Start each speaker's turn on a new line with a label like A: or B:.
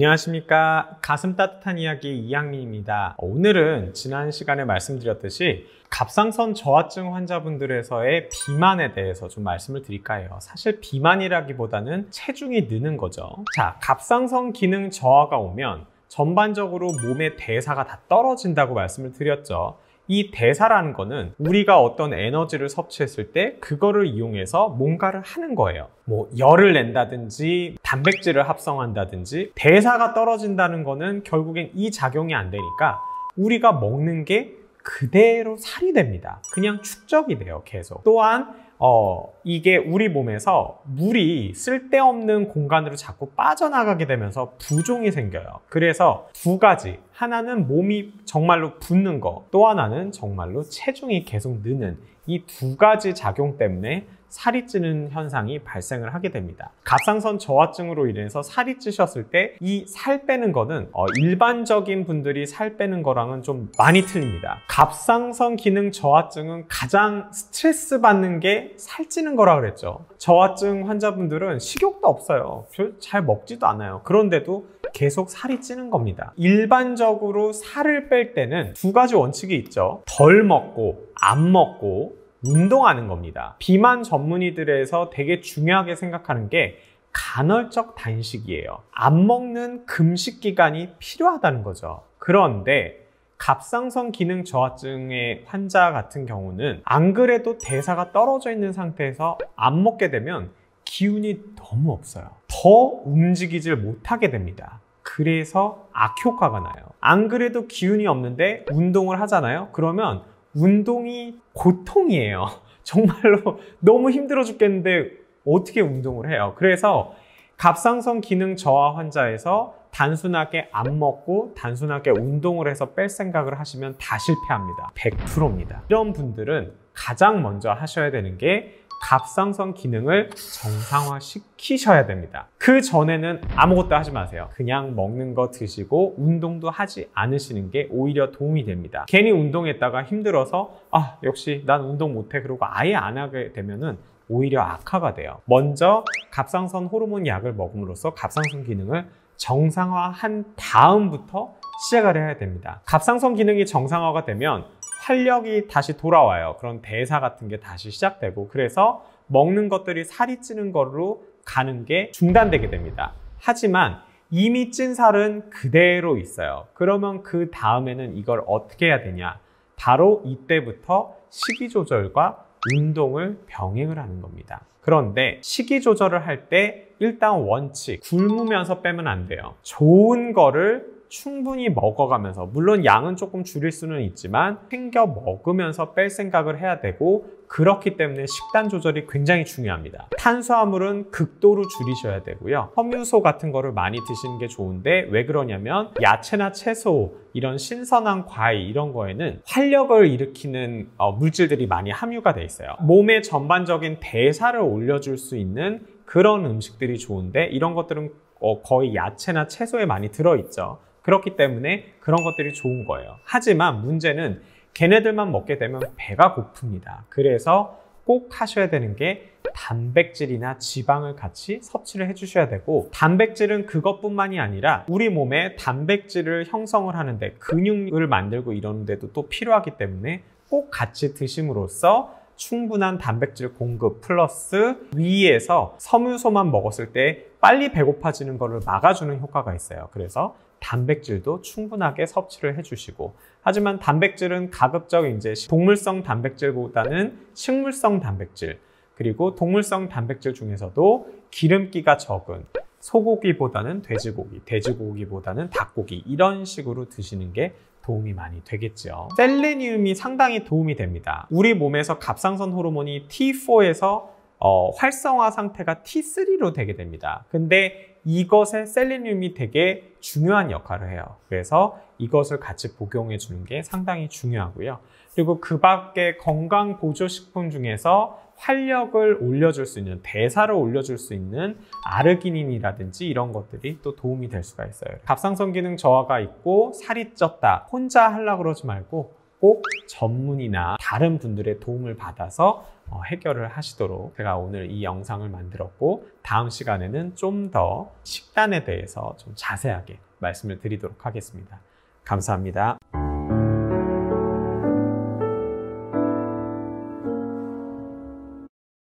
A: 안녕하십니까. 가슴 따뜻한 이야기 이양미입니다. 오늘은 지난 시간에 말씀드렸듯이 갑상선 저하증 환자분들에서의 비만에 대해서 좀 말씀을 드릴까 해요. 사실 비만이라기보다는 체중이 느는 거죠. 자, 갑상선 기능 저하가 오면 전반적으로 몸의 대사가 다 떨어진다고 말씀을 드렸죠. 이 대사라는 거는 우리가 어떤 에너지를 섭취했을 때 그거를 이용해서 뭔가를 하는 거예요. 뭐 열을 낸다든지 단백질을 합성한다든지 대사가 떨어진다는 거는 결국엔 이 작용이 안 되니까 우리가 먹는 게 그대로 살이 됩니다. 그냥 축적이 돼요, 계속. 또한 어, 이게 우리 몸에서 물이 쓸데없는 공간으로 자꾸 빠져나가게 되면서 부종이 생겨요. 그래서 두 가지 하나는 몸이 정말로 붓는 거, 또 하나는 정말로 체중이 계속 느는 이 두 가지 작용 때문에 살이 찌는 현상이 발생을 하게 됩니다. 갑상선 저하증으로 인해서 살이 찌셨을 때 이 살 빼는 거는 어 일반적인 분들이 살 빼는 거랑은 좀 많이 틀립니다. 갑상선 기능 저하증은 가장 스트레스 받는 게 살찌는 거라 그랬죠. 저하증 환자분들은 식욕도 없어요. 잘 먹지도 않아요. 그런데도 계속 살이 찌는 겁니다. 일반적으로 살을 뺄 때는 두 가지 원칙이 있죠. 덜 먹고 안 먹고 운동하는 겁니다. 비만 전문의들에서 되게 중요하게 생각하는 게 간헐적 단식이에요. 안 먹는 금식 기간이 필요하다는 거죠. 그런데 갑상선 기능 저하증의 환자 같은 경우는 안 그래도 대사가 떨어져 있는 상태에서 안 먹게 되면 기운이 너무 없어요. 더 움직이질 못하게 됩니다. 그래서 악효과가 나요. 안 그래도 기운이 없는데 운동을 하잖아요. 그러면 운동이 고통이에요. 정말로 너무 힘들어 죽겠는데 어떻게 운동을 해요? 그래서 갑상선 기능 저하 환자에서 단순하게 안 먹고 단순하게 운동을 해서 뺄 생각을 하시면 다 실패합니다. 100%입니다. 이런 분들은 가장 먼저 하셔야 되는 게 갑상선 기능을 정상화시키셔야 됩니다. 그 전에는 아무것도 하지 마세요. 그냥 먹는 거 드시고 운동도 하지 않으시는 게 오히려 도움이 됩니다. 괜히 운동했다가 힘들어서 아 역시 난 운동 못해 그러고 아예 안 하게 되면은 오히려 악화가 돼요. 먼저 갑상선 호르몬 약을 먹음으로써 갑상선 기능을 정상화한 다음부터 시작을 해야 됩니다. 갑상선 기능이 정상화가 되면 활력이 다시 돌아와요. 그런 대사 같은 게 다시 시작되고 그래서 먹는 것들이 살이 찌는 걸로 가는 게 중단되게 됩니다. 하지만 이미 찐 살은 그대로 있어요. 그러면 그 다음에는 이걸 어떻게 해야 되냐? 바로 이때부터 식이 조절과 운동을 병행을 하는 겁니다. 그런데 식이 조절을 할 때 일단 원칙, 굶으면서 빼면 안 돼요. 좋은 거를 충분히 먹어가면서 물론 양은 조금 줄일 수는 있지만 챙겨 먹으면서 뺄 생각을 해야 되고 그렇기 때문에 식단 조절이 굉장히 중요합니다. 탄수화물은 극도로 줄이셔야 되고요. 섬유소 같은 거를 많이 드시는 게 좋은데 왜 그러냐면 야채나 채소, 이런 신선한 과일 이런 거에는 활력을 일으키는 어, 물질들이 많이 함유가 돼 있어요. 몸의 전반적인 대사를 올려줄 수 있는 그런 음식들이 좋은데 이런 것들은 어, 거의 야채나 채소에 많이 들어있죠. 그렇기 때문에 그런 것들이 좋은 거예요. 하지만 문제는 걔네들만 먹게 되면 배가 고픕니다. 그래서 꼭 하셔야 되는 게 단백질이나 지방을 같이 섭취를 해주셔야 되고 단백질은 그것뿐만이 아니라 우리 몸에 단백질을 형성을 하는데 근육을 만들고 이러는데도 또 필요하기 때문에 꼭 같이 드심으로써 충분한 단백질 공급 플러스 위에서 섬유소만 먹었을 때 빨리 배고파지는 것을 막아주는 효과가 있어요. 그래서 단백질도 충분하게 섭취를 해주시고 하지만 단백질은 가급적 이제 동물성 단백질보다는 식물성 단백질 그리고 동물성 단백질 중에서도 기름기가 적은 소고기보다는 돼지고기, 돼지고기보다는 닭고기 이런 식으로 드시는 게 도움이 많이 되겠죠. 셀레니움이 상당히 도움이 됩니다. 우리 몸에서 갑상선 호르몬이 T4에서 어, 활성화 상태가 T3로 되게 됩니다. 근데 이것의 셀레늄이 되게 중요한 역할을 해요. 그래서 이것을 같이 복용해 주는 게 상당히 중요하고요. 그리고 그 밖에 건강 보조식품 중에서 활력을 올려줄 수 있는 대사를 올려줄 수 있는 아르기닌이라든지 이런 것들이 또 도움이 될 수가 있어요. 갑상선 기능 저하가 있고 살이 쪘다 혼자 하려고 그러지 말고 꼭 전문이나 다른 분들의 도움을 받아서 어, 해결을 하시도록 제가 오늘 이 영상을 만들었고 다음 시간에는 좀 더 식단에 대해서 좀 자세하게 말씀을 드리도록 하겠습니다. 감사합니다.